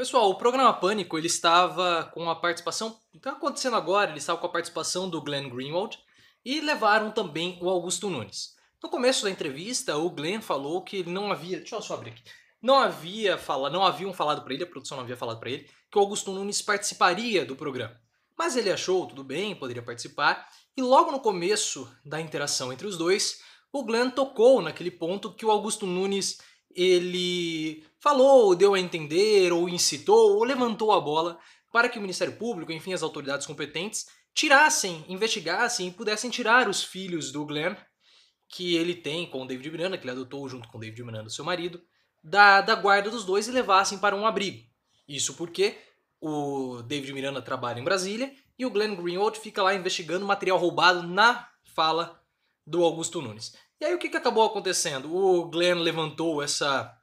Pessoal, o programa Pânico ele estava com a participação, está acontecendo agora, ele estava com a participação do Glenn Greenwald e levaram também o Augusto Nunes. No começo da entrevista, o Glenn falou que ele não havia, deixa eu só abrir aqui, não havia fala, não haviam falado para ele, a produção não havia falado para ele que o Augusto Nunes participaria do programa. Mas ele achou tudo bem, poderia participar e logo no começo da interação entre os dois, o Glenn tocou naquele ponto que o Augusto Nunes ele falou, deu a entender, ou incitou, ou levantou a bola para que o Ministério Público, enfim, as autoridades competentes, tirassem, investigassem e pudessem tirar os filhos do Glenn, que ele tem com o David Miranda, que ele adotou junto com o David Miranda, seu marido, da, da guarda dos dois e levassem para um abrigo. Isso porque o David Miranda trabalha em Brasília e o Glenn Greenwald fica lá investigando material roubado na fala do Augusto Nunes. E aí o que, que acabou acontecendo? O Glenn levantou essa.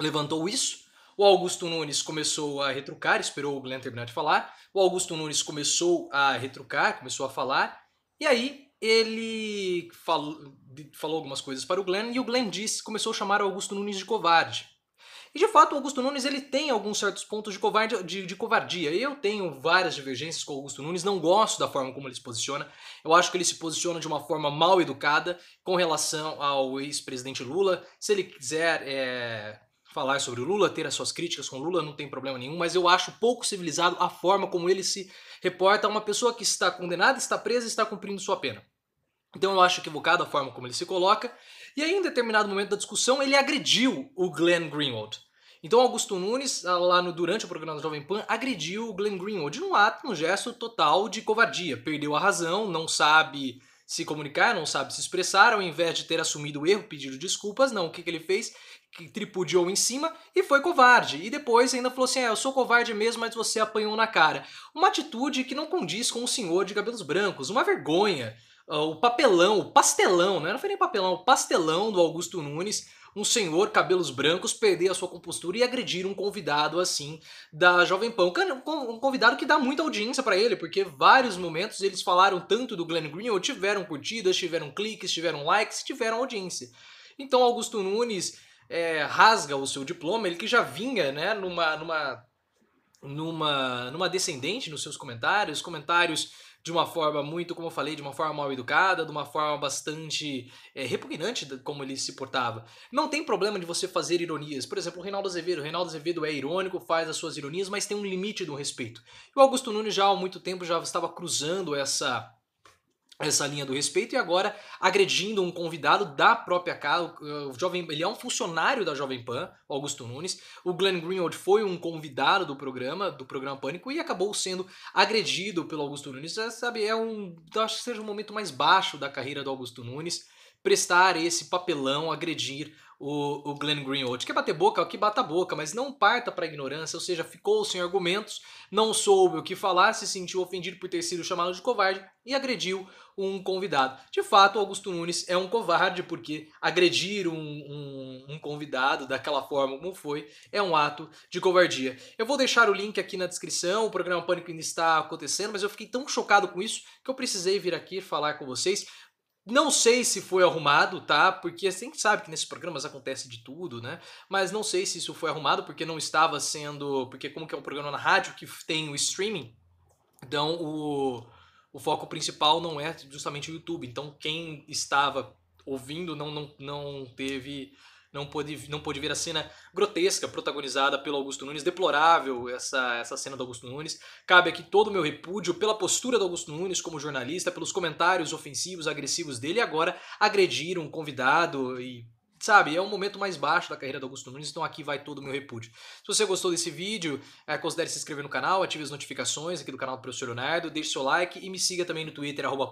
levantou isso. O Augusto Nunes começou a retrucar, esperou o Glenn terminar de falar. O Augusto Nunes começou a retrucar, começou a falar. E aí ele falou, falou algumas coisas para o Glenn e o Glenn disse, começou a chamar o Augusto Nunes de covarde. E de fato, o Augusto Nunes ele tem alguns certos pontos de, covarde, de, de covardia. Eu tenho várias divergências com o Augusto Nunes, não gosto da forma como ele se posiciona. Eu acho que ele se posiciona de uma forma mal educada com relação ao ex-presidente Lula. Se ele quiser é, falar sobre o Lula, ter as suas críticas com o Lula, não tem problema nenhum, mas eu acho pouco civilizado a forma como ele se reporta a uma pessoa que está condenada, está presa e está cumprindo sua pena. Então eu acho equivocada a forma como ele se coloca. E aí, em determinado momento da discussão, ele agrediu o Glenn Greenwald. Então Augusto Nunes, ah, lá no, durante o programa da Jovem Pan, agrediu o Glenn Greenwald num ato, num gesto total de covardia. Perdeu a razão, não sabe se comunicar, não sabe se expressar, ao invés de ter assumido o erro, pedido desculpas, não. O que, que ele fez? Que tripudiou em cima e foi covarde. E depois ainda falou assim: é, eu sou covarde mesmo, mas você apanhou na cara. Uma atitude que não condiz com o um senhor de cabelos brancos, uma vergonha. Ah, o papelão, o pastelão, né? não foi nem papelão, o pastelão do Augusto Nunes, um senhor cabelos brancos perder a sua compostura e agredir um convidado assim da Jovem Pan. Um convidado que dá muita audiência para ele, porque vários momentos eles falaram tanto do Glenn Greenwald, tiveram curtidas, tiveram cliques, tiveram likes, tiveram audiência. Então Augusto Nunes é, rasga o seu diploma, ele que já vinha né, numa, numa, numa, numa descendente nos seus comentários, comentários de uma forma muito, como eu falei, de uma forma mal educada, de uma forma bastante é, repugnante como ele se portava. Não tem problema de você fazer ironias. Por exemplo, o Reinaldo Azevedo. O Reinaldo Azevedo é irônico, faz as suas ironias, mas tem um limite do respeito. E o Augusto Nunes já há muito tempo já estava cruzando essa essa linha do respeito e agora agredindo um convidado da própria casa, o eh, jovem, ele é um funcionário da Jovem Pan, Augusto Nunes. O Glenn Greenwald foi um convidado do programa, do programa Pânico e acabou sendo agredido pelo Augusto Nunes. É, sabe, é um, acho que seja o momento mais baixo da carreira do Augusto Nunes prestar esse papelão, agredir o, o Glenn Greenwald. Quer bater boca? Que bata boca, mas não parta para ignorância, ou seja, ficou sem argumentos, não soube o que falar, se sentiu ofendido por ter sido chamado de covarde e agrediu um convidado. De fato, Augusto Nunes é um covarde, porque agredir um, um, um convidado daquela forma como foi é um ato de covardia. Eu vou deixar o link aqui na descrição, o programa Pânico ainda está acontecendo, mas eu fiquei tão chocado com isso que eu precisei vir aqui falar com vocês. Não sei se foi arrumado, tá? Porque assim, a gente sabe que nesses programas acontece de tudo, né? Mas não sei se isso foi arrumado porque não estava sendo. Porque, como que é um programa na rádio que tem o streaming, então o, o foco principal não é justamente o YouTube. Então, quem estava ouvindo não, não, não teve não pôde, não pôde ver a cena grotesca protagonizada pelo Augusto Nunes, deplorável essa, essa cena do Augusto Nunes. Cabe aqui todo o meu repúdio pela postura do Augusto Nunes como jornalista, pelos comentários ofensivos, agressivos dele, e agora agredir um convidado e sabe, é um momento mais baixo da carreira do Augusto Nunes, então aqui vai todo o meu repúdio. Se você gostou desse vídeo, é, considere se inscrever no canal, ative as notificações aqui do canal do Professor Leonardo, deixe seu like e me siga também no Twitter, arroba